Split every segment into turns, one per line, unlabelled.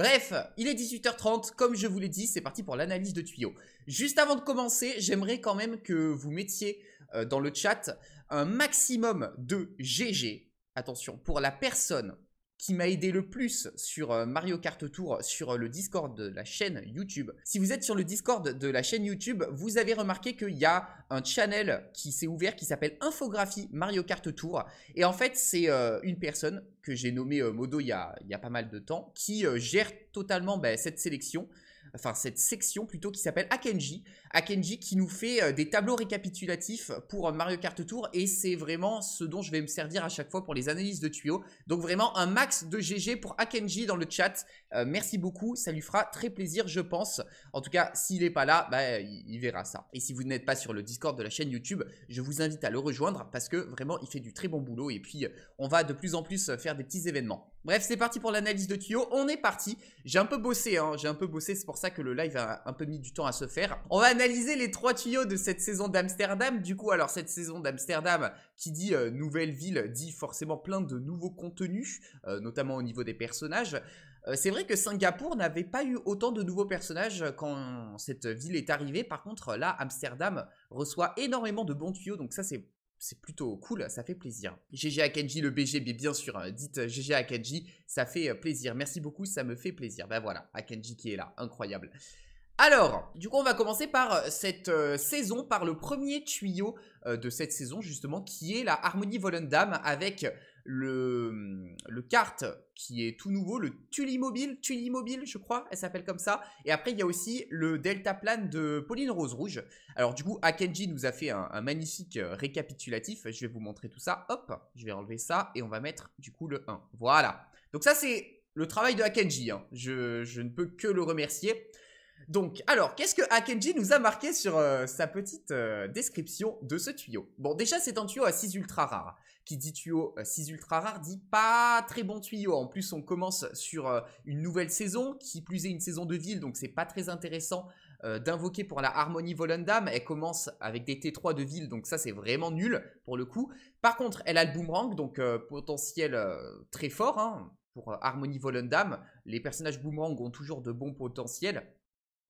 Bref, il est 18h30, comme je vous l'ai dit, c'est parti pour l'analyse de tuyaux. Juste avant de commencer, j'aimerais quand même que vous mettiez euh, dans le chat un maximum de GG, attention, pour la personne qui m'a aidé le plus sur euh, Mario Kart Tour sur euh, le Discord de la chaîne YouTube. Si vous êtes sur le Discord de la chaîne YouTube, vous avez remarqué qu'il y a un channel qui s'est ouvert qui s'appelle Infographie Mario Kart Tour. Et en fait, c'est euh, une personne que j'ai nommée Modo il y, a, pas mal de temps qui gère totalement ben, cette sélection enfin cette section plutôt qui s'appelle Akenji. Akenji qui nous fait euh, des tableaux récapitulatifs pour euh, Mario Kart Tour et c'est vraiment ce dont je vais me servir à chaque fois pour les analyses de tuyaux. Donc vraiment un max de GG pour Akenji dans le chat. Euh, merci beaucoup, ça lui fera très plaisir je pense. En tout cas, s'il n'est pas là, bah, il verra ça. Et si vous n'êtes pas sur le Discord de la chaîne YouTube, je vous invite à le rejoindre parce que vraiment il fait du très bon boulot et puis on va de plus en plus faire des petits événements. Bref, c'est parti pour l'analyse de tuyaux. On est parti. J'ai un peu bossé, hein. j'ai un peu bossé. C'est pour ça que le live a un peu mis du temps à se faire. On va analyser les trois tuyaux de cette saison d'Amsterdam. Du coup, alors cette saison d'Amsterdam, qui dit euh, nouvelle ville, dit forcément plein de nouveaux contenus, euh, notamment au niveau des personnages. Euh, c'est vrai que Singapour n'avait pas eu autant de nouveaux personnages quand cette ville est arrivée. Par contre, là, Amsterdam reçoit énormément de bons tuyaux, donc ça c'est c'est plutôt cool, ça fait plaisir. GG Akenji, le BGB, bien sûr, hein, dites GG euh, Akenji, ça fait euh, plaisir. Merci beaucoup, ça me fait plaisir. Ben voilà, Akenji qui est là, incroyable. Alors, du coup, on va commencer par euh, cette saison, par le premier tuyau de cette saison, justement, qui est la Harmonie Volendam avec le, le kart qui est tout nouveau, le Tulimobile, mobile je crois, elle s'appelle comme ça. Et après il y a aussi le Delta plan de Pauline Rose Rouge. Alors du coup Akenji nous a fait un, magnifique euh, récapitulatif, je vais vous montrer tout ça. Hop, je vais enlever ça et on va mettre du coup le 1. Voilà. Donc ça c'est le travail de Akenji, hein. je, ne peux que le remercier. Donc, alors, qu'est-ce que Akenji nous a marqué sur euh, sa petite euh, description de ce tuyau Bon, déjà, c'est un tuyau à 6 ultra rares qui dit tuyau 6 euh, ultra rares, dit pas très bon tuyau. En plus, on commence sur euh, une nouvelle saison qui plus est une saison de ville, donc c'est pas très intéressant euh, d'invoquer pour la Harmonie Volendam. Elle commence avec des T3 de ville, donc ça c'est vraiment nul pour le coup. Par contre, elle a le boomerang, donc potentiel très fort hein, pour Harmonie Volendam. Les personnages boomerang ont toujours de bons potentiels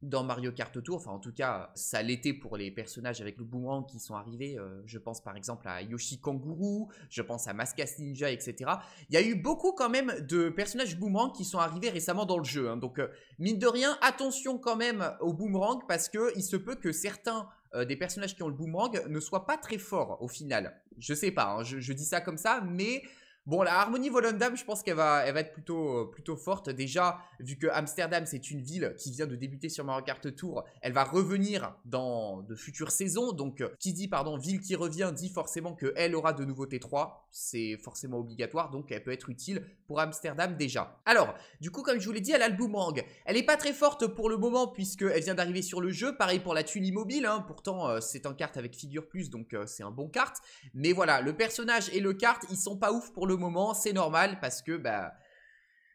dans Mario Kart Tour. Enfin, en tout cas, ça l'était pour les personnages avec le boomerang qui sont arrivés. Euh, je pense par exemple à Yoshi Kangourou, je pense à Maskas Ninja, etc. Il y a eu beaucoup quand même de personnages boomerang qui sont arrivés récemment dans le jeu. Hein. Donc, euh, mine de rien, attention quand même au boomerang parce que il se peut que certains euh, des personnages qui ont le boomerang ne soient pas très forts au final. Je sais pas, hein, je dis ça comme ça, mais Bon, la harmonie Volendam, je pense qu'elle va, elle va être plutôt, euh, plutôt forte. Déjà, vu que Amsterdam, c'est une ville qui vient de débuter sur Mario carte Tour, elle va revenir dans de futures saisons. Donc, euh, qui dit, pardon, ville qui revient, dit forcément qu'elle aura de nouveautés 3 C'est forcément obligatoire, donc elle peut être utile pour Amsterdam déjà. Alors, du coup, comme je vous l'ai dit, elle a le boomerang. Elle n'est pas très forte pour le moment, puisqu'elle vient d'arriver sur le jeu. Pareil pour la tuile Mobile, hein. pourtant, euh, c'est un carte avec figure plus, donc c'est un bon carte. Mais voilà, le personnage et le carte ils sont pas ouf pour le moment, c'est normal parce que bah,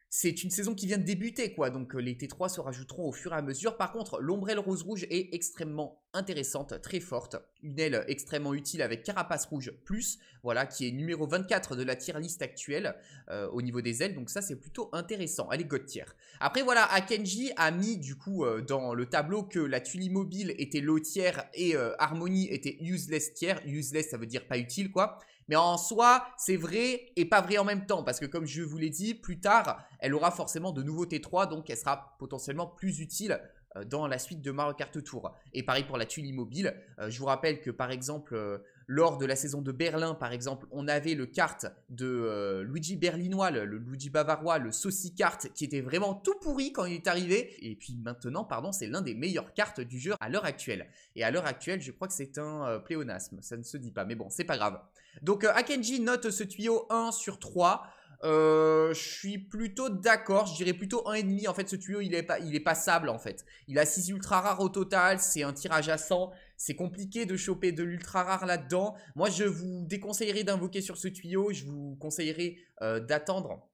c'est une saison qui vient de débuter, quoi. Donc euh, les T3 se rajouteront au fur et à mesure. Par contre, l'ombrelle rose rouge est extrêmement intéressante, très forte. Une aile extrêmement utile avec carapace rouge plus, voilà, qui est numéro 24 de la tier liste actuelle euh, au niveau des ailes. Donc ça, c'est plutôt intéressant. Allez, God tier. Après, voilà, Akenji a mis du coup euh, dans le tableau que la Tully mobile était low tier et Harmony était useless tier. Useless, ça veut dire pas utile, quoi. Mais en soi, c'est vrai et pas vrai en même temps, parce que comme je vous l'ai dit, plus tard, elle aura forcément de nouveaux T3, donc elle sera potentiellement plus utile euh, dans la suite de Mario Kart Tour. Et pareil pour la tuile immobile. Euh, je vous rappelle que par exemple, euh, lors de la saison de Berlin, par exemple, on avait le kart de euh, Luigi Berlinois, le, Luigi Bavarois, le Saucy Kart, qui était vraiment tout pourri quand il est arrivé. Et puis maintenant, pardon, c'est l'un des meilleurs cartes du jeu à l'heure actuelle. Et à l'heure actuelle, je crois que c'est un euh, pléonasme, ça ne se dit pas, mais bon, c'est pas grave. Donc euh, Akenji note ce tuyau 1 sur 3. je suis plutôt d'accord, je dirais plutôt 1,5. En fait, ce tuyau, il est, pas, il est passable en fait. Il a 6 ultra rares au total, c'est un tirage à 100. C'est compliqué de choper de l'ultra rare là-dedans. Moi, je vous déconseillerais d'invoquer sur ce tuyau. Je vous conseillerais euh, d'attendre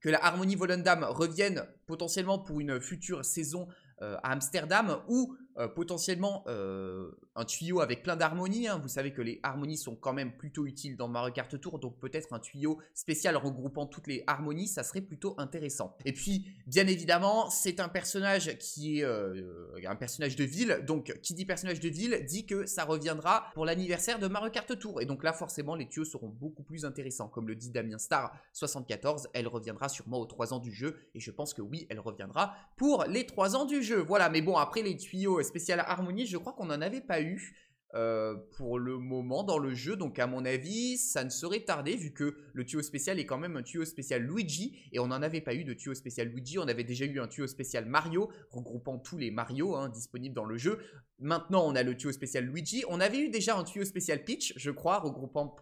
que la Harmonie Volendam revienne potentiellement pour une future saison euh, à Amsterdam ou euh, potentiellement euh, un tuyau avec plein d'harmonies. Hein. Vous savez que les harmonies sont quand même plutôt utiles dans Mario Kart Tour, donc peut-être un tuyau spécial regroupant toutes les harmonies, ça serait plutôt intéressant. Et puis, bien évidemment, c'est un personnage qui est euh, un personnage de ville, donc qui dit personnage de ville dit que ça reviendra pour l'anniversaire de Mario Kart Tour. Et donc là, forcément, les tuyaux seront beaucoup plus intéressants. Comme le dit Damien Star 74, elle reviendra sûrement aux 3 ans du jeu, et je pense que oui, elle reviendra pour les 3 ans du jeu. Voilà, mais bon, après les tuyaux euh, spécial harmonie, je crois qu'on n'en avait pas eu. Euh, pour le moment dans le jeu. Donc à mon avis, ça ne serait tardé vu que le tuyau spécial est quand même un tuyau spécial Luigi et on n'en avait pas eu de tuyau spécial Luigi. On avait déjà eu un tuyau spécial Mario regroupant tous les Mario hein, disponibles dans le jeu. Maintenant, on a le tuyau spécial Luigi. On avait eu déjà un tuyau spécial Peach, je crois, regroupant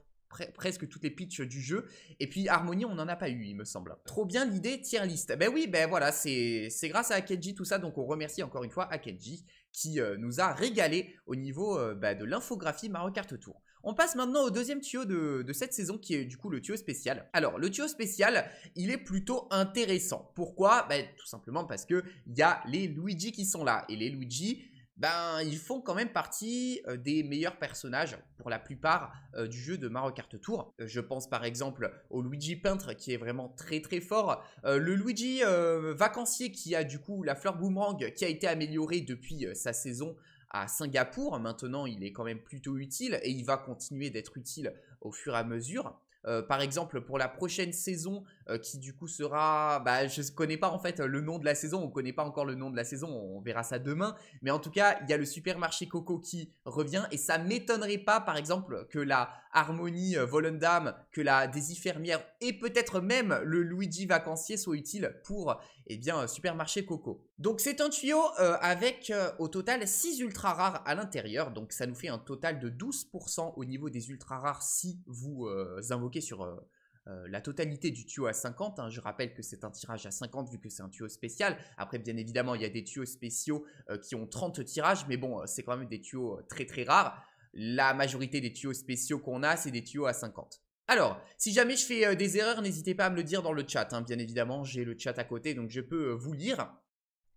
presque toutes les Peach du jeu et puis Harmonie on n'en a pas eu il me semble trop bien l'idée tier list ben oui ben voilà c'est grâce à Akeji tout ça donc on remercie encore une fois Akeji qui euh, nous a régalé au niveau euh, bah, de l'infographie Mario Kart Tour. On passe maintenant au deuxième tuyau de, cette saison qui est du coup le tuyau spécial. Alors le tuyau spécial, il est plutôt intéressant. Pourquoi bah, Tout simplement parce que il y a les Luigi qui sont là. Et les Luigi, ben, ils font quand même partie euh, des meilleurs personnages pour la plupart euh, du jeu de Mario Kart Tour. Euh, je pense par exemple au Luigi peintre qui est vraiment très très fort, le Luigi vacancier qui a du coup la fleur boomerang qui a été améliorée depuis sa saison à Singapour. Maintenant, il est quand même plutôt utile et il va continuer d'être utile au fur et à mesure. Euh, par exemple, pour la prochaine saison, euh, qui du coup sera... Bah, je ne connais pas en fait le nom de la saison, on ne connaît pas encore le nom de la saison, on verra ça demain. Mais en tout cas, il y a le supermarché Coco qui revient et ça m'étonnerait pas, par exemple, que la Harmonie euh, Volendam, que la Fermière et peut-être même le Luigi Vacancier soient utiles pour eh bien, supermarché Coco. Donc c'est un tuyau avec au total 6 ultra rares à l'intérieur, donc ça nous fait un total de 12% au niveau des ultra rares si vous invoquez sur euh, euh, la totalité du tuyau à 50. Hein. Je rappelle que c'est un tirage à 50 vu que c'est un tuyau spécial. Après, bien évidemment, il y a des tuyaux spéciaux euh, qui ont 30 tirages, mais bon, c'est quand même des tuyaux très très rares. La majorité des tuyaux spéciaux qu'on a, c'est des tuyaux à 50. Alors, si jamais je fais des erreurs, n'hésitez pas à me le dire dans le chat. Hein. Bien évidemment, j'ai le chat à côté, donc je peux vous lire.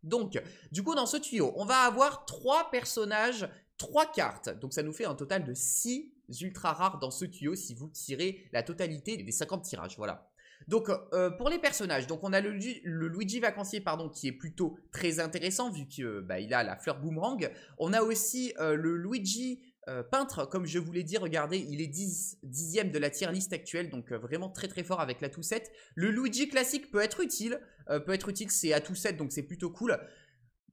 Donc, du coup, dans ce tuyau, on va avoir trois personnages, trois cartes. Donc, ça nous fait un total de 6 ultra rares dans ce tuyau si vous tirez la totalité des 50 tirages. Voilà. Donc euh, euh, pour les personnages, donc on a le, Luigi vacancier pardon qui est plutôt très intéressant vu que euh, bah, il a la fleur boomerang. On a aussi le Luigi peintre, comme je vous l'ai dit, regardez, il est 10, dixième de la tier liste actuelle, donc vraiment très très fort avec la 7. Le Luigi classique peut être utile, peut être utile, c'est à 7, donc c'est plutôt cool.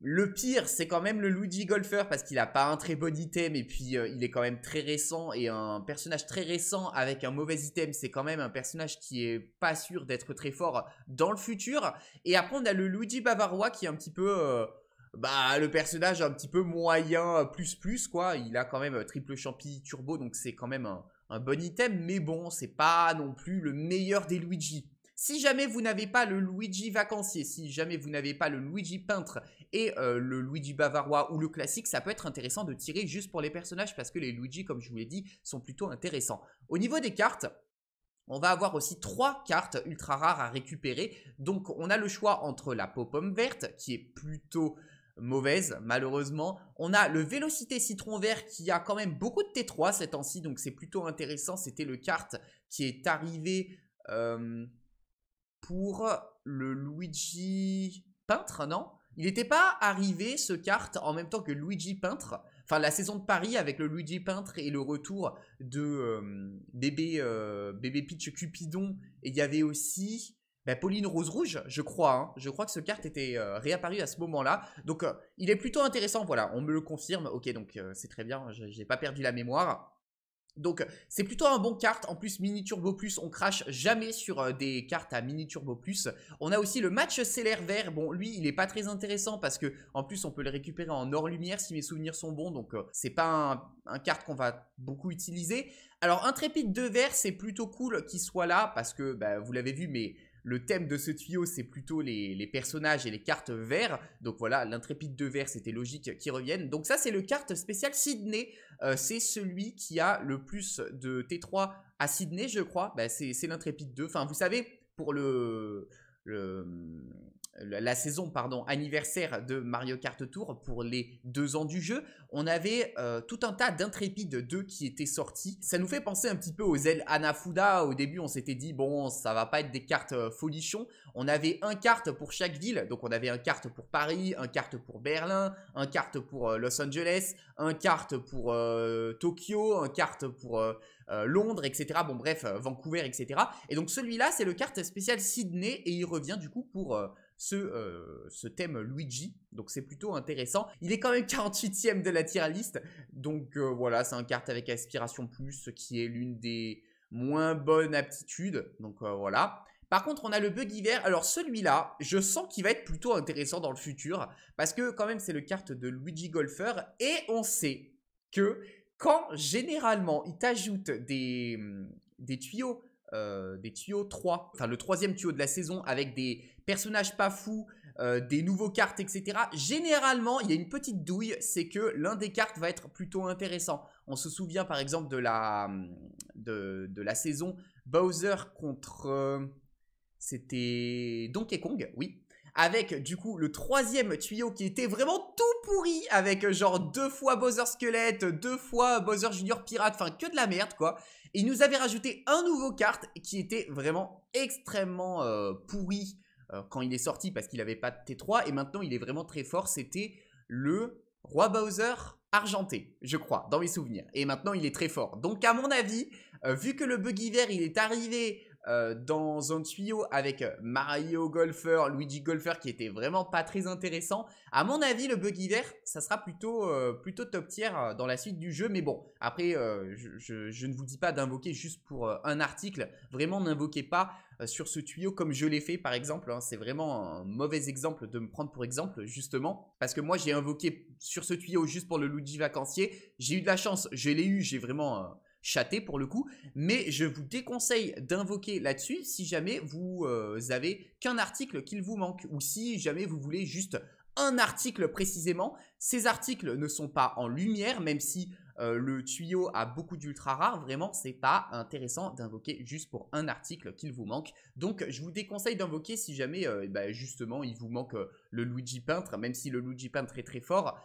Le pire, c'est quand même le Luigi Golfer parce qu'il a pas un très bon item et puis euh, il est quand même très récent et un personnage très récent avec un mauvais item, c'est quand même un personnage qui est pas sûr d'être très fort dans le futur. Et après, on a le Luigi Bavarois qui est un petit peu euh, bah le personnage un petit peu moyen plus plus quoi, il a quand même euh, triple champi turbo donc c'est quand même un bon item mais bon, c'est pas non plus le meilleur des Luigi. Si jamais vous n'avez pas le Luigi vacancier, si jamais vous n'avez pas le Luigi peintre et euh, le Luigi bavarois ou le classique, ça peut être intéressant de tirer juste pour les personnages parce que les Luigi, comme je vous l'ai dit, sont plutôt intéressants. Au niveau des cartes, on va avoir aussi trois cartes ultra rares à récupérer. Donc on a le choix entre la pomme verte qui est plutôt mauvaise malheureusement. On a le Vélocité Citron Vert qui a quand même beaucoup de T3 ces temps-ci donc c'est plutôt intéressant. C'était le carte qui est arrivé... Euh, pour le Luigi peintre, non Il n'était pas arrivé ce carte en même temps que Luigi peintre. Enfin, la saison de Paris avec le Luigi peintre et le retour de euh, bébé, euh, bébé Peach Cupidon. Et il y avait aussi bah, Pauline Rose Rouge, je crois. Hein. Je crois que ce carte était euh, réapparu à ce moment-là. Donc, il est plutôt intéressant. Voilà, on me le confirme. Ok, donc c'est très bien. Je n'ai pas perdu la mémoire. Donc c'est plutôt un bon carte. En plus, Mini Turbo Plus, on crache jamais sur euh, des cartes à Mini Turbo Plus. On a aussi le match Célère vert. Bon, lui, il n'est pas très intéressant parce que en plus, on peut le récupérer en or lumière si mes souvenirs sont bons. Donc euh, c'est pas un, carte qu'on va beaucoup utiliser. Alors Intrépide de vert, c'est plutôt cool qu'il soit là parce que bah, vous l'avez vu, mais le thème de ce tuyau, c'est plutôt les, personnages et les cartes verts. Donc voilà, l'intrépide de vert, c'était logique qu'ils reviennent. Donc ça, c'est le carte spécial Sydney. Euh, c'est celui qui a le plus de T3 à Sydney, je crois. Bah, c'est l'intrépide 2. Enfin, vous savez, pour le... le la saison pardon, anniversaire de Mario Kart Tour pour les deux ans du jeu, on avait euh, tout un tas d'intrépides 2 qui étaient sortis. Ça nous fait penser un petit peu aux ailes Anafuda. Au début, on s'était dit, bon, ça va pas être des cartes euh, folichons. On avait un carte pour chaque ville. Donc, on avait un carte pour Paris, un carte pour Berlin, un carte pour euh, Los Angeles, un carte pour Tokyo, un carte pour... Londres, etc. Bon, bref, Vancouver, etc. Et donc celui-là, c'est le carte spécial Sydney et il revient du coup pour ce, euh, ce thème Luigi. Donc c'est plutôt intéressant. Il est quand même 48 e de la tier liste. Donc euh, voilà, c'est un carte avec aspiration plus qui est l'une des moins bonnes aptitudes. Donc euh, voilà. Par contre, on a le bug hiver. Alors celui-là, je sens qu'il va être plutôt intéressant dans le futur parce que quand même c'est le carte de Luigi Golfer et on sait que quand généralement il t'ajoute des, hum, des tuyaux des tuyaux 3, enfin le troisième tuyau de la saison avec des, personnages pas fous, euh, des nouveaux cartes, etc. Généralement, il y a une petite douille, c'est que l'un des cartes va être plutôt intéressant. On se souvient par exemple de la, hum, de, la saison Bowser contre... Euh, c'était Donkey Kong, oui. Avec du coup le troisième tuyau qui était vraiment tout pourri, avec euh, genre deux fois Bowser Squelette, deux fois Bowser Junior Pirate, enfin que de la merde quoi. Et nous avait rajouté un nouveau carte qui était vraiment extrêmement pourri euh, quand il est sorti parce qu'il n'avait pas de T3 et maintenant il est vraiment très fort. C'était le Roi Bowser argenté, je crois, dans mes souvenirs. Et maintenant il est très fort. Donc à mon avis, euh, vu que le buggy vert il est arrivé euh, dans un tuyau avec euh, Mario Golfer, Luigi Golfer qui était vraiment pas très intéressant. À mon avis, le buggy vert, ça sera plutôt, euh, plutôt top tier dans la suite du jeu. Mais bon, après, je, ne vous dis pas d'invoquer juste pour un article. Vraiment, n'invoquez pas sur ce tuyau comme je l'ai fait par exemple. Hein. C'est vraiment un mauvais exemple de me prendre pour exemple justement. Parce que moi j'ai invoqué sur ce tuyau juste pour le Luigi vacancier. J'ai eu de la chance, je l'ai eu, j'ai vraiment châté pour le coup, mais je vous déconseille d'invoquer là-dessus si jamais vous euh, avez qu'un article qu'il vous manque ou si jamais vous voulez juste un article précisément. Ces articles ne sont pas en lumière, même si euh, le tuyau a beaucoup d'ultra rares. Vraiment, c'est pas intéressant d'invoquer juste pour un article qu'il vous manque. Donc, je vous déconseille d'invoquer si jamais, euh, bah, justement, il vous manque le Luigi peintre, même si le Luigi peintre est très fort.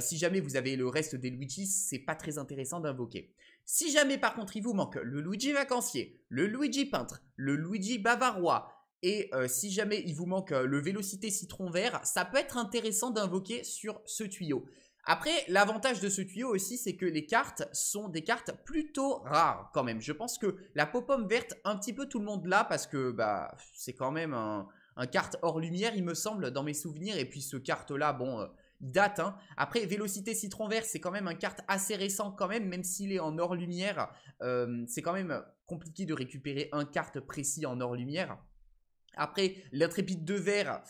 si jamais vous avez le reste des Luigi, c'est pas très intéressant d'invoquer. Si jamais par contre il vous manque le Luigi vacancier, le Luigi peintre, le Luigi bavarois, et euh, si jamais il vous manque euh, le Vélocité citron vert, ça peut être intéressant d'invoquer sur ce tuyau. Après, l'avantage de ce tuyau aussi, c'est que les cartes sont des cartes plutôt rares quand même. Je pense que la pop-pomme verte, un petit peu tout le monde l'a parce que bah c'est quand même un, un, carte hors lumière, il me semble, dans mes souvenirs. Et puis ce carte-là, bon, euh, date. Hein. Après, Vélocité Citron Vert, c'est quand même un carte assez récent quand même, même s'il est en or-lumière. Euh, c'est quand même compliqué de récupérer un carte précis en or-lumière. Après, l'intrépide de Vert,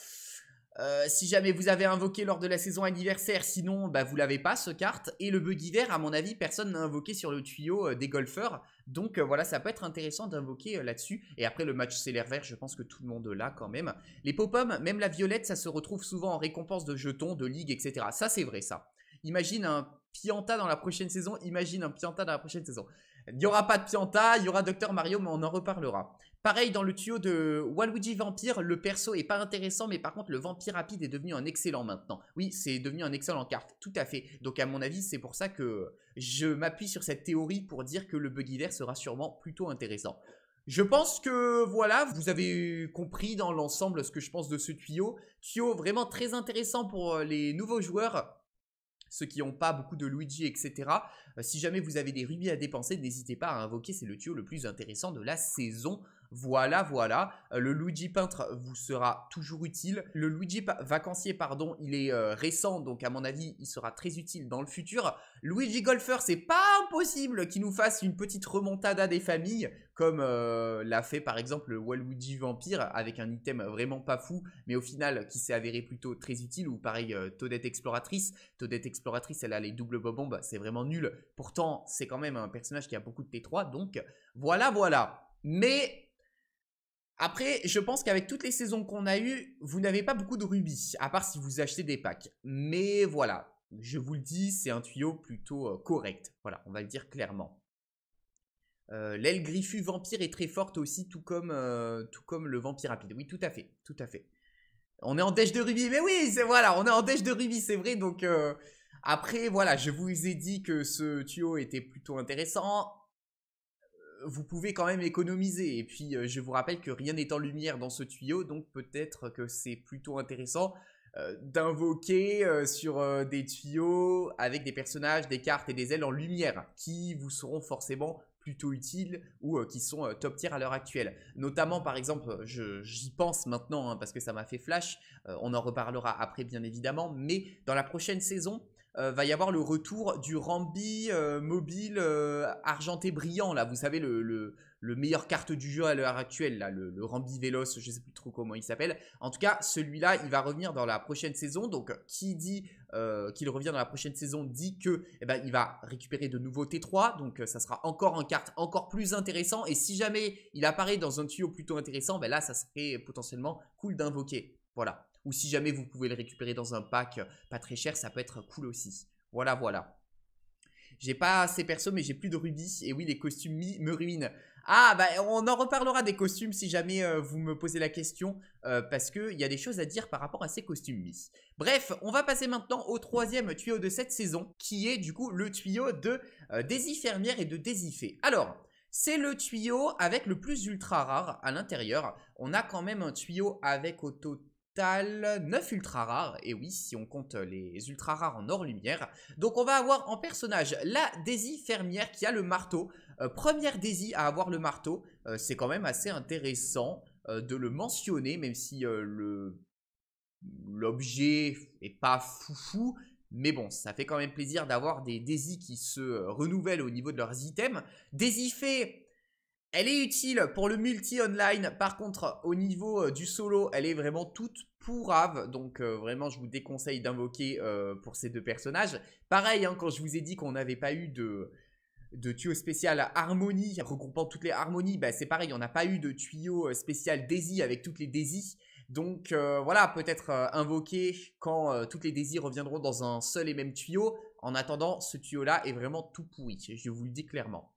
euh, si jamais vous avez invoqué lors de la saison anniversaire, sinon bah, vous l'avez pas ce carte. Et le buggy vert, à mon avis, personne n'a invoqué sur le tuyau euh, des golfeurs. Donc euh, voilà, ça peut être intéressant d'invoquer euh, là-dessus. Et après le match scélère vert, je pense que tout le monde l'a quand même. Les pop même la violette, ça se retrouve souvent en récompense de jetons, de ligues, etc. Ça c'est vrai ça. Imagine un Pianta dans la prochaine saison, imagine un Pianta dans la prochaine saison. Il n'y aura pas de Pianta, il y aura Docteur Mario, mais on en reparlera. Pareil, dans le tuyau de Waluigi Vampire, le perso est pas intéressant, mais par contre, le Vampire Rapide est devenu un excellent maintenant. Oui, c'est devenu un excellent carte, tout à fait. Donc, à mon avis, c'est pour ça que je m'appuie sur cette théorie pour dire que le vert sera sûrement plutôt intéressant. Je pense que voilà, vous avez compris dans l'ensemble ce que je pense de ce tuyau. Tuyau vraiment très intéressant pour euh, les nouveaux joueurs, ceux qui n'ont pas beaucoup de Luigi, etc. Euh, si jamais vous avez des rubis à dépenser, n'hésitez pas à invoquer, c'est le tuyau le plus intéressant de la saison. Voilà, voilà. Euh, le Luigi peintre vous sera toujours utile. Le Luigi vacancier, pardon, il est euh, récent, donc à mon avis, il sera très utile dans le futur. Luigi golfeur, c'est pas impossible qu'il nous fasse une petite remontada des familles, comme euh, l'a fait par exemple le Waluigi vampire avec un item vraiment pas fou, mais au final qui s'est avéré plutôt très utile. Ou pareil, Todette exploratrice. Todette exploratrice, elle a les doubles bombes, bah, c'est vraiment nul. Pourtant, c'est quand même un personnage qui a beaucoup de T3, donc voilà, voilà. Mais après, je pense qu'avec toutes les saisons qu'on a eues, vous n'avez pas beaucoup de rubis, à part si vous achetez des packs. Mais voilà, je vous le dis, c'est un tuyau plutôt euh, correct. Voilà, on va le dire clairement. Euh, l'aile griffue vampire est très forte aussi, tout comme, euh, tout comme le vampire rapide. Oui, tout à fait, tout à fait. On est en dèche de rubis, mais oui, c'est voilà, on est en dèche de rubis, c'est vrai. Donc après, voilà, je vous ai dit que ce tuyau était plutôt intéressant vous pouvez quand même économiser. Et puis, euh, je vous rappelle que rien n'est en lumière dans ce tuyau, donc peut-être que c'est plutôt intéressant euh, d'invoquer euh, sur des tuyaux avec des personnages, des cartes et des ailes en lumière qui vous seront forcément plutôt utiles ou qui sont top tier à l'heure actuelle. Notamment par exemple, j'y pense maintenant hein, parce que ça m'a fait flash, on en reparlera après bien évidemment, mais dans la prochaine saison, euh, va y avoir le retour du Rambi euh, mobile euh, argenté brillant, là, vous savez, le, le, meilleur carte du jeu à l'heure actuelle, là, le, Rambi Véloce, je sais plus trop comment il s'appelle. En tout cas, celui-là, il va revenir dans la prochaine saison. Donc, qui dit qu'il revient dans la prochaine saison dit que eh ben, il va récupérer de nouveaux T3. Donc, ça sera encore une carte encore plus intéressant. Et si jamais il apparaît dans un tuyau plutôt intéressant, ben là, ça serait potentiellement cool d'invoquer. Voilà ou si jamais vous pouvez le récupérer dans un pack euh, pas très cher, ça peut être cool aussi. Voilà, voilà. J'ai pas assez perso, mais j'ai plus de rubis. Et oui, les costumes me ruinent. Ah, bah, on en reparlera des costumes si jamais euh, vous me posez la question. Euh, parce qu'il y a des choses à dire par rapport à ces costumes mis. Bref, on va passer maintenant au troisième tuyau de cette saison, qui est du coup le tuyau de euh, Daisy Fermière et de Daisy Alors, c'est le tuyau avec le plus ultra rare à l'intérieur. On a quand même un tuyau avec auto... 9 ultra rares, et oui, si on compte les ultra rares en or-lumière. Donc on va avoir en personnage la Daisy fermière qui a le marteau. Euh, première Daisy à avoir le marteau, euh, c'est quand même assez intéressant euh, de le mentionner, même si le l'objet est pas foufou. Mais bon, ça fait quand même plaisir d'avoir des Daisy qui se renouvellent au niveau de leurs items. Daisy fait elle est utile pour le multi-online, par contre au niveau euh, du solo, elle est vraiment toute pourrave, donc euh, vraiment je vous déconseille d'invoquer euh, pour ces deux personnages. Pareil, hein, quand je vous ai dit qu'on n'avait pas eu de, tuyau spécial harmonie, regroupant toutes les harmonies, bah, c'est pareil, on n'a pas eu de tuyau spécial Daisy avec toutes les Daisy. Donc voilà, peut-être invoquer quand toutes les Daisy reviendront dans un seul et même tuyau. En attendant, ce tuyau-là est vraiment tout pourri, je vous le dis clairement.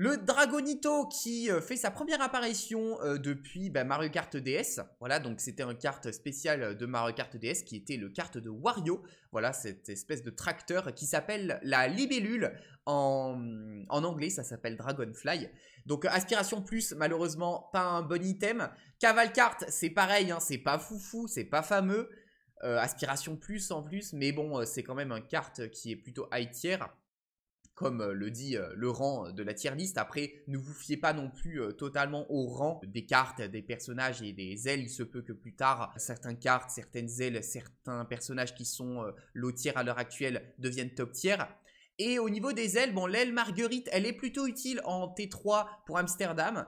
Le Dragonito qui euh, fait sa première apparition euh, depuis bah, Mario Kart DS. Voilà, donc c'était un carte spéciale euh, de Mario Kart DS qui était le carte de Wario. Voilà, cette espèce de tracteur qui s'appelle la libellule. En, anglais, ça s'appelle Dragonfly. Donc Aspiration Plus, malheureusement, pas un bon item. Cavalcart, c'est pareil, hein, c'est pas foufou, c'est pas fameux. aspiration Plus en plus, mais bon, c'est quand même un carte qui est plutôt high tier comme euh, le dit euh, le rang euh, de la tier list. Après, ne vous fiez pas non plus totalement au rang des cartes, des personnages et des ailes. Il se peut que plus tard, certaines cartes, certaines ailes, certains personnages qui sont low tier à l'heure actuelle deviennent top tier. Et au niveau des ailes, bon, l'aile Marguerite, elle est plutôt utile en T3 pour Amsterdam.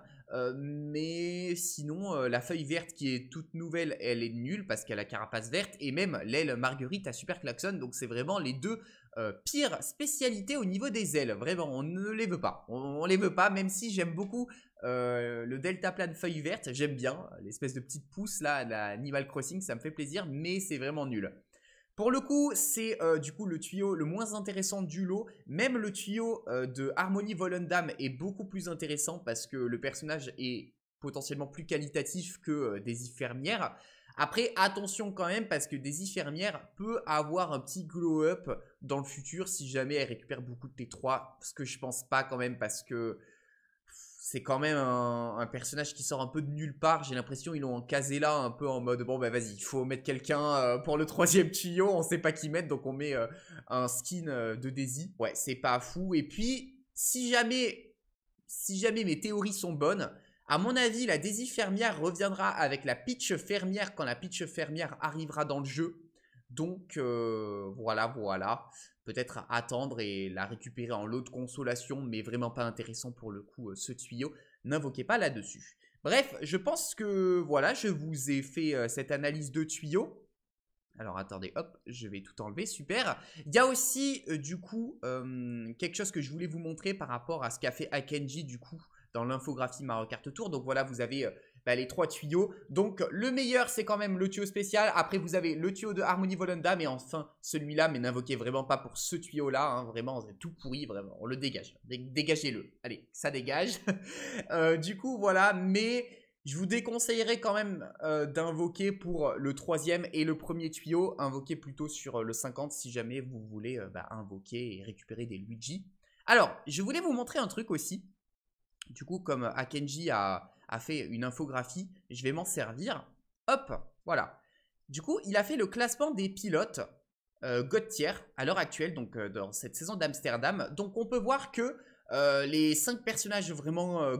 mais sinon, la feuille verte qui est toute nouvelle, elle est nulle parce qu'elle a carapace verte. Et même l'aile Marguerite à Super Klaxon. Donc c'est vraiment les deux euh, pire spécialité au niveau des ailes. Vraiment, on ne les veut pas. On, les veut pas, même si j'aime beaucoup euh, le delta plane feuille verte. J'aime bien l'espèce de petite pousse là, la Animal Crossing, ça me fait plaisir, mais c'est vraiment nul. Pour le coup, c'est euh, du coup le tuyau le moins intéressant du lot. Même le tuyau de Harmony Volendam est beaucoup plus intéressant parce que le personnage est potentiellement plus qualitatif que des infirmières. Après, attention quand même parce que Daisy Fermière peut avoir un petit glow-up dans le futur si jamais elle récupère beaucoup de T3, ce que je pense pas quand même parce que c'est quand même un, personnage qui sort un peu de nulle part. J'ai l'impression ils l'ont casé là un peu en mode bon bah vas-y, il faut mettre quelqu'un euh, pour le troisième tuyau, on sait pas qui mettre donc on met euh, un skin euh, de Daisy. Ouais, c'est pas fou. Et puis si jamais si jamais mes théories sont bonnes, à mon avis, la Daisy fermière reviendra avec la Pitch fermière quand la Pitch fermière arrivera dans le jeu. Donc euh, voilà, voilà. Peut-être attendre et la récupérer en lot de consolation, mais vraiment pas intéressant pour le coup euh, ce tuyau. N'invoquez pas là-dessus. Bref, je pense que voilà, je vous ai fait euh, cette analyse de tuyau. Alors attendez, hop, je vais tout enlever, super. Il y a aussi du coup quelque chose que je voulais vous montrer par rapport à ce qu'a fait Akenji du coup dans l'infographie Mario Tour. Donc voilà, vous avez euh, bah, les trois tuyaux. Donc le meilleur, c'est quand même le tuyau spécial. Après, vous avez le tuyau de Harmony Volanda. mais enfin celui-là, mais n'invoquez vraiment pas pour ce tuyau-là. Hein. Vraiment, c'est tout pourri, vraiment. On le dégage. Dégagez-le. Allez, ça dégage. Euh, du coup, voilà, mais... Je vous déconseillerais quand même euh, d'invoquer pour le troisième et le premier tuyau, Invoquez plutôt sur le 50 si jamais vous voulez bah, invoquer et récupérer des Luigi. Alors, je voulais vous montrer un truc aussi. Du coup, comme Akenji a, fait une infographie, je vais m'en servir. Hop, voilà. Du coup, il a fait le classement des pilotes euh, à l'heure actuelle, donc euh, dans cette saison d'Amsterdam. Donc on peut voir que euh, les cinq personnages vraiment euh,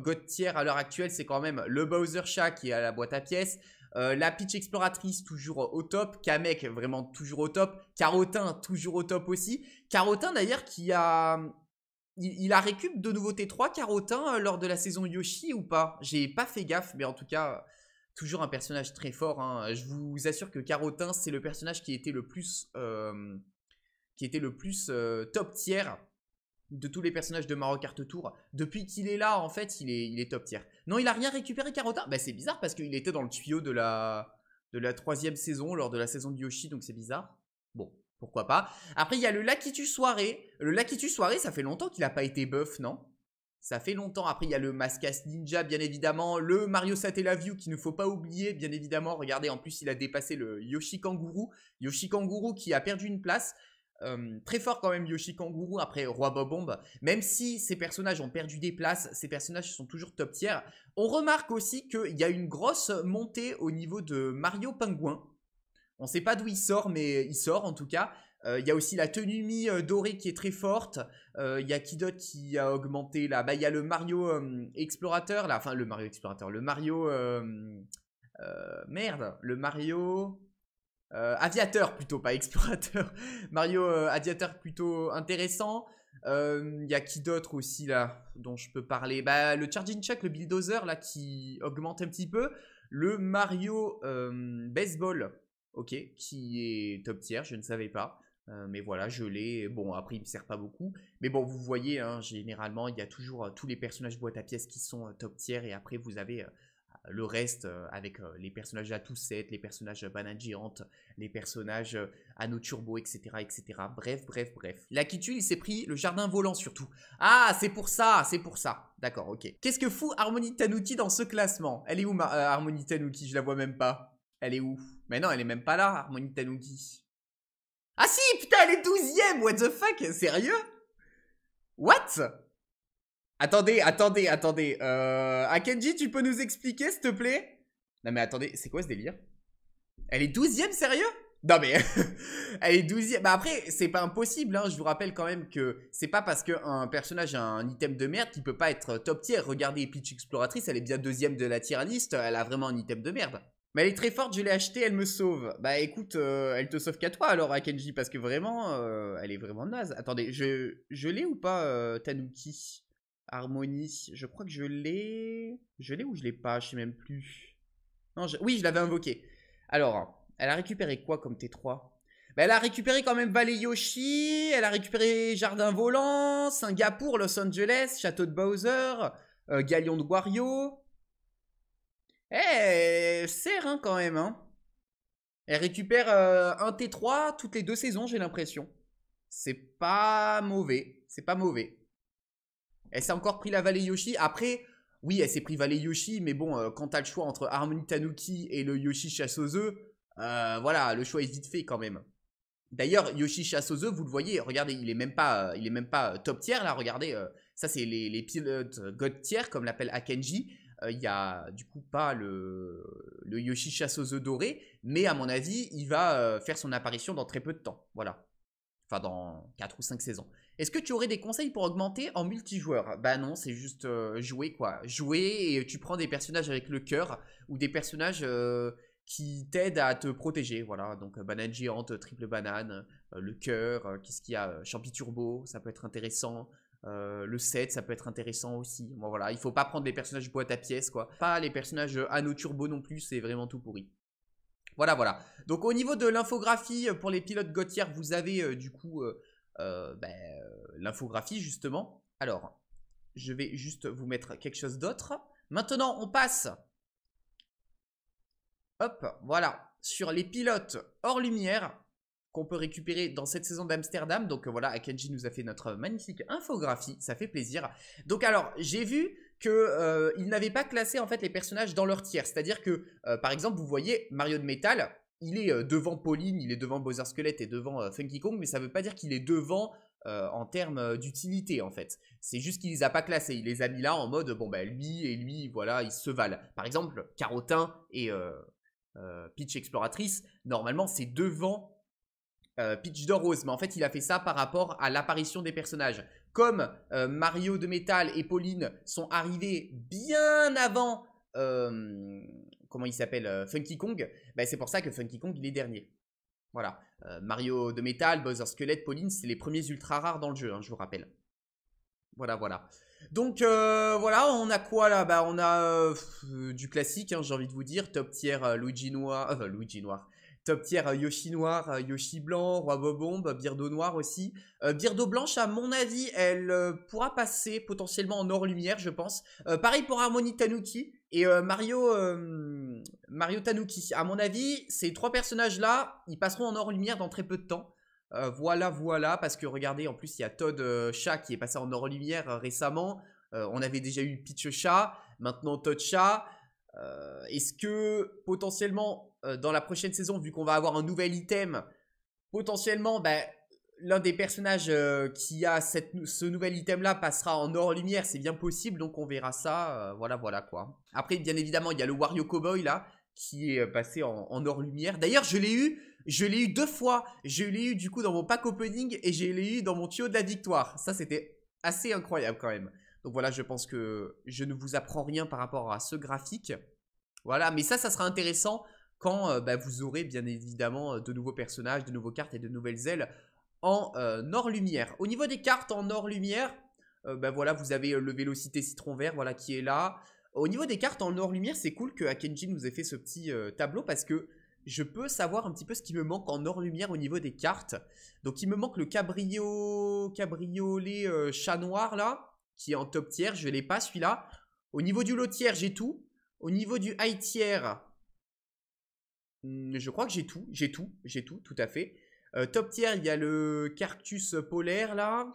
à l'heure actuelle, c'est quand même le Bowser Chat qui est à la boîte à pièces, euh, la Peach Exploratrice toujours au top, Kamek vraiment toujours au top, Carotin toujours au top aussi. Carotin d'ailleurs qui a il, a récup de nouveau T3 Carotin euh, lors de la saison Yoshi ou pas J'ai pas fait gaffe, mais en tout cas, toujours un personnage très fort. Hein. Je vous assure que Carotin, c'est le personnage qui était le plus, euh, qui était le plus euh, top tier de tous les personnages de Mario Kart Tour. Depuis qu'il est là, en fait, il est, il est top tier. Non, il a rien récupéré Carotin. Bah, c'est bizarre parce qu'il était dans le tuyau de la, de la troisième saison lors de la saison Yoshi, donc c'est bizarre. Bon, pourquoi pas Après, il y a le Lakitu Soirée. Le Lakitu Soirée, ça fait longtemps qu'il n'a pas été buff, non Ça fait longtemps. Après, il y a le Maskas Ninja, bien évidemment. Le Mario Satellaview, qu'il ne faut pas oublier, bien évidemment. Regardez, en plus, il a dépassé le Yoshi Kangourou. Yoshi Kangourou qui a perdu une place. Hum, très fort quand même Yoshi Kangourou après Roi Bobomb. Même si ces personnages ont perdu des places, ces personnages sont toujours top tiers. On remarque aussi qu'il y a une grosse montée au niveau de Mario Pingouin. On ne sait pas d'où il sort, mais il sort en tout cas. Euh, il y a aussi la tenue mi euh, dorée qui est très forte. Euh, il y a qui d'autre qui a augmenté là Bah il y a le Mario Explorateur, là, enfin le Mario Explorateur, le Mario merde, le Mario aviateur plutôt, pas explorateur. Mario aviateur plutôt intéressant. Il y a qui d'autre aussi là dont je peux parler bah, Le Charging Chuck, le Bulldozer là qui augmente un petit peu. Le Mario Baseball ok, qui est top tier, je ne savais pas. Euh, mais voilà, je l'ai. Bon, après, il me sert pas beaucoup. Mais bon, vous voyez, hein, généralement, il y a toujours euh, tous les personnages boîte à pièces qui sont euh, top tier. Et après, vous avez le reste avec les personnages à tout set, les personnages banane géante, les personnages à nos turbo, etc., etc. Bref, bref, bref. La il s'est pris le jardin volant surtout. Ah, c'est pour ça, c'est pour ça. D'accord, ok. Qu'est-ce que fout Harmony Tanuki dans ce classement Elle est où, ma Harmony Tanuki Je la vois même pas. Elle est où mais non, elle est même pas là, Harmonie Tanuki. Ah si, putain, elle est douzième, what the fuck, sérieux What Attendez, attendez, attendez. Euh, Akenji, tu peux nous expliquer, s'il te plaît Non mais attendez, c'est quoi ce délire Elle est douzième, sérieux non mais elle est douzième. Bah après, c'est pas impossible. Hein. Je vous rappelle quand même que c'est pas parce qu'un personnage a un item de merde qu'il peut pas être top tier. Regardez Peach Exploratrice, elle est bien deuxième de la tier list. Elle a vraiment un item de merde. Mais elle est très forte, je l'ai achetée, elle me sauve. Bah écoute, euh, elle te sauve qu'à toi alors, Akenji, parce que vraiment, euh, elle est vraiment naze. Attendez, je, je l'ai ou pas, euh, Tanuki Harmonie Je crois que je l'ai. Je l'ai ou je l'ai pas Je sais même plus. Non, Oui, je l'avais invoqué. Alors, elle a récupéré quoi comme T3 bah, elle a récupéré quand même Valley elle a récupéré Jardin Volant, Singapour, Los Angeles, Château de Bowser, Galion de Wario. Eh, c'est hein, quand même. Hein. Elle récupère euh, un T3 toutes les deux saisons, j'ai l'impression. C'est pas mauvais. C'est pas mauvais. Elle s'est encore pris la Vallée Yoshi. Après, oui, elle s'est pris Vallée Yoshi, mais bon, euh, quand t'as le choix entre Harmony Tanuki et le Yoshi chasse euh, voilà, le choix est vite fait quand même. D'ailleurs, Yoshi chasse vous le voyez, regardez, il est même pas, il est même pas top tier là, regardez, ça c'est les, les pilotes god tier comme l'appelle Akenji. Euh, il n'y a du coup pas le, le Yoshi chasse aux œufs dorés, mais à mon avis, il va euh, faire son apparition dans très peu de temps. Voilà. Enfin, dans 4 ou 5 saisons. Est-ce que tu aurais des conseils pour augmenter en multijoueur Bah non, c'est juste euh, jouer quoi. Jouer et tu prends des personnages avec le cœur ou des personnages qui t'aident à te protéger. Voilà, donc banane géante, triple banane, le cœur, qu'est-ce qu'il y a Champi turbo, ça peut être intéressant. Euh, le 7, ça peut être intéressant aussi. Bon, voilà, il faut pas prendre les personnages boîte à pièces, quoi. Pas les personnages euh, anneaux turbo non plus, c'est vraiment tout pourri. Voilà, voilà. Donc au niveau de l'infographie, euh, pour les pilotes Gauthier, vous avez du coup ben, l'infographie, justement. Alors, je vais juste vous mettre quelque chose d'autre. Maintenant, on passe. Hop, voilà. Sur les pilotes hors lumière, qu'on peut récupérer dans cette saison d'Amsterdam. Donc euh, voilà, Akenji nous a fait notre magnifique infographie, ça fait plaisir. Donc alors, j'ai vu que euh, n'avaient pas classé en fait les personnages dans leur tiers. C'est-à-dire que, euh, par exemple, vous voyez Mario de Metal, il est euh, devant Pauline, il est devant Bowser Squelette et devant Funky Kong, mais ça ne veut pas dire qu'il est devant en termes d'utilité en fait. C'est juste qu'il ne les a pas classés, il les a mis là en mode bon bah lui et lui voilà ils se valent. Par exemple Carotin et euh, Peach Exploratrice, normalement c'est devant Pitch euh, Peach de Rose, mais en fait il a fait ça par rapport à l'apparition des personnages. Comme euh, Mario de Métal et Pauline sont arrivés bien avant, euh, comment il s'appelle, Funky Kong, ben, c'est pour ça que Funky Kong il est dernier. Voilà, Mario de Métal, Bowser Squelette, Pauline, c'est les premiers ultra rares dans le jeu, hein, je vous rappelle. Voilà, voilà. Donc voilà, on a quoi là ben, on a du classique, hein, j'ai envie de vous dire, top tier Luigi noir, Luigi noir, Top tier euh, Yoshi noir, euh, Yoshi blanc, Roi Bobombe, Birdo noir aussi. Euh, Birdo blanche, à mon avis, elle pourra passer potentiellement en or lumière, je pense. pareil pour Harmony Tanuki et Mario, Mario Tanuki. À mon avis, ces trois personnages-là, ils passeront en or lumière dans très peu de temps. voilà, voilà, parce que regardez, en plus, il y a Todd Chat qui est passé en or lumière récemment. on avait déjà eu Peach Chat, maintenant Todd Chat. Euh, est-ce que potentiellement, euh, dans la prochaine saison, vu qu'on va avoir un nouvel item, potentiellement, ben, l'un des personnages euh, qui a ce nouvel item-là passera en or-lumière, c'est bien possible, donc on verra ça, voilà, voilà quoi. Après, bien évidemment, il y a le Wario Cowboy là, qui est passé en, en or-lumière. D'ailleurs, je l'ai eu, je l'ai eu deux fois. Je l'ai eu du coup dans mon pack opening et je l'ai eu dans mon tuyau de la victoire. Ça, c'était assez incroyable quand même. Donc voilà, je pense que je ne vous apprends rien par rapport à ce graphique. Voilà, mais ça, ça sera intéressant quand euh, bah, vous aurez bien évidemment euh, de nouveaux personnages, de nouvelles cartes et de nouvelles ailes en euh, or-lumière. Au niveau des cartes en or-lumière, bah, voilà, vous avez le vélocité citron vert voilà, qui est là. Au niveau des cartes en or-lumière, c'est cool que Akenji nous ait fait ce petit tableau parce que je peux savoir un petit peu ce qui me manque en or-lumière au niveau des cartes. Donc il me manque le cabrio, cabriolet chat noir là qui est en top tier. Je ne l'ai pas celui-là. Au niveau du lot tier, j'ai tout. Au niveau du high tier, hmm, je crois que j'ai tout. J'ai tout. J'ai tout, tout à fait. Euh, top tier, il y a le cactus polaire là.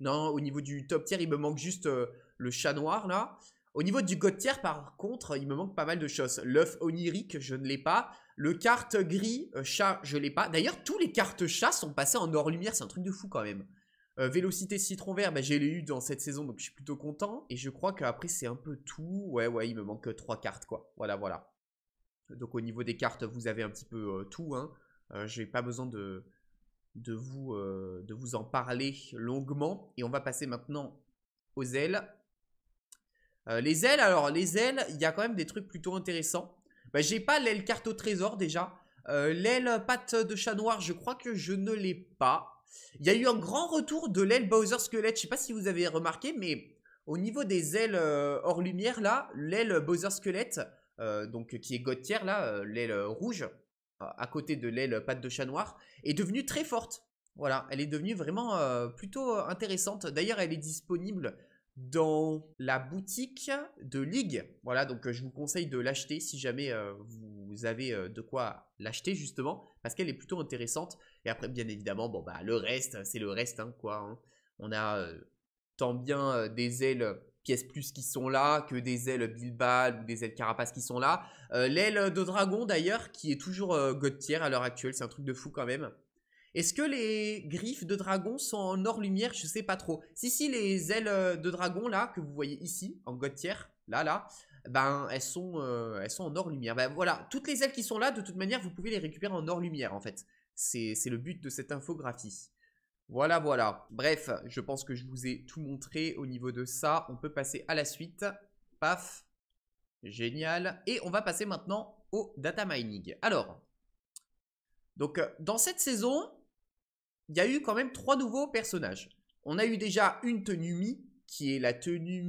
Non, au niveau du top tier, il me manque juste euh, le chat noir là. Au niveau du god tier, par contre, il me manque pas mal de choses. L'œuf onirique, je ne l'ai pas. Le carte gris, euh, chat, je l'ai pas. D'ailleurs, tous les cartes chats sont passés en or lumière, c'est un truc de fou quand même. Euh, Vélocité Citron Vert, bah, j'ai les eu dans cette saison, donc je suis plutôt content. Et je crois qu'après, c'est un peu tout. Ouais, ouais, il me manque euh, trois cartes, quoi. Voilà, voilà. Donc au niveau des cartes, vous avez un petit peu euh, tout. Hein. je n'ai pas besoin de, de, vous, de vous en parler longuement. Et on va passer maintenant aux ailes. les ailes, alors les ailes, il y a quand même des trucs plutôt intéressants. Bah, j'ai pas l'aile carte au trésor déjà. l'aile pâte de chat noir, je crois que je ne l'ai pas. Il y a eu un grand retour de l'aile Bowser Squelette. Je sais pas si vous avez remarqué, mais au niveau des ailes euh, hors lumière, là, l'aile Bowser Squelette, euh, donc qui est God là, euh, l'aile rouge, à côté de l'aile patte de chat noir, est devenue très forte. Voilà, elle est devenue vraiment plutôt intéressante. D'ailleurs, elle est disponible dans la boutique de Ligue. Voilà, donc euh, je vous conseille de l'acheter si jamais euh, vous avez euh, de quoi l'acheter justement, parce qu'elle est plutôt intéressante. Et après, bien évidemment, bon bah le reste, c'est le reste, hein, quoi. Hein. On a tant bien des ailes pièces plus qui sont là que des ailes bilba ou des ailes carapaces qui sont là. L'aile de dragon d'ailleurs, qui est toujours tier à l'heure actuelle, c'est un truc de fou quand même. Est-ce que les griffes de dragon sont en or-lumière Je sais pas trop. Si, si, les ailes euh, de dragon, là, que vous voyez ici, en gouttière, là, là, ben, elles sont, euh, elles sont en or-lumière. Ben, voilà, toutes les ailes qui sont là, de toute manière, vous pouvez les récupérer en or-lumière, en fait. C'est le but de cette infographie. Voilà, voilà. Bref, je pense que je vous ai tout montré au niveau de ça. On peut passer à la suite. Paf. Génial. Et on va passer maintenant au data mining. Alors, donc euh, dans cette saison, il y a eu quand même trois nouveaux personnages. On a eu déjà une tenue qui est la tenue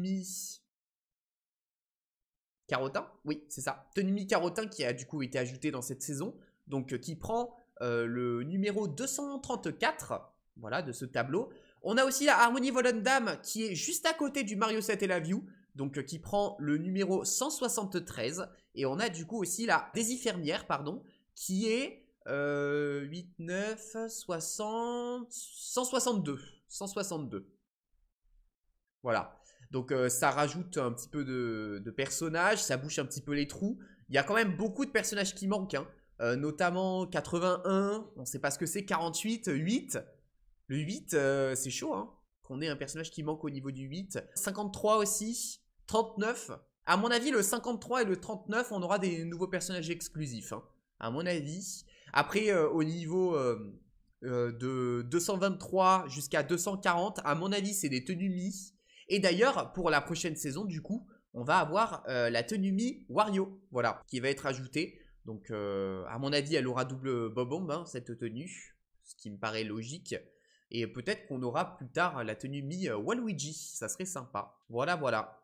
Carotin Oui, c'est ça. Tenue Mi Carotin qui a du coup été ajoutée dans cette saison. Donc euh, qui prend euh, le numéro 234 voilà, de ce tableau. On a aussi la Harmonie Volendam qui est juste à côté du Mario 7 et la View. Donc euh, qui prend le numéro 173. Et on a du coup aussi la Désifermière, pardon, qui est 8, 9, 60, 162. 162. Voilà. Donc euh, ça rajoute un petit peu de, personnages, ça bouche un petit peu les trous. Il y a quand même beaucoup de personnages qui manquent, hein. euh, notamment 81, on ne sait pas ce que c'est, 48, 8. Le 8, euh, c'est chaud, hein, qu'on ait un personnage qui manque au niveau du 8. 53 aussi, 39. À mon avis, le 53 et le 39, on aura des nouveaux personnages exclusifs. Hein. À mon avis, après, euh, au niveau euh, euh, de 223 jusqu'à 240, à mon avis, c'est des tenues mi. Et d'ailleurs, pour la prochaine saison, du coup, on va avoir la tenue mi Wario, voilà, qui va être ajoutée. Donc, à mon avis, elle aura double bob hein, cette tenue, ce qui me paraît logique. Et peut-être qu'on aura plus tard la tenue mi Waluigi, ça serait sympa. Voilà, voilà.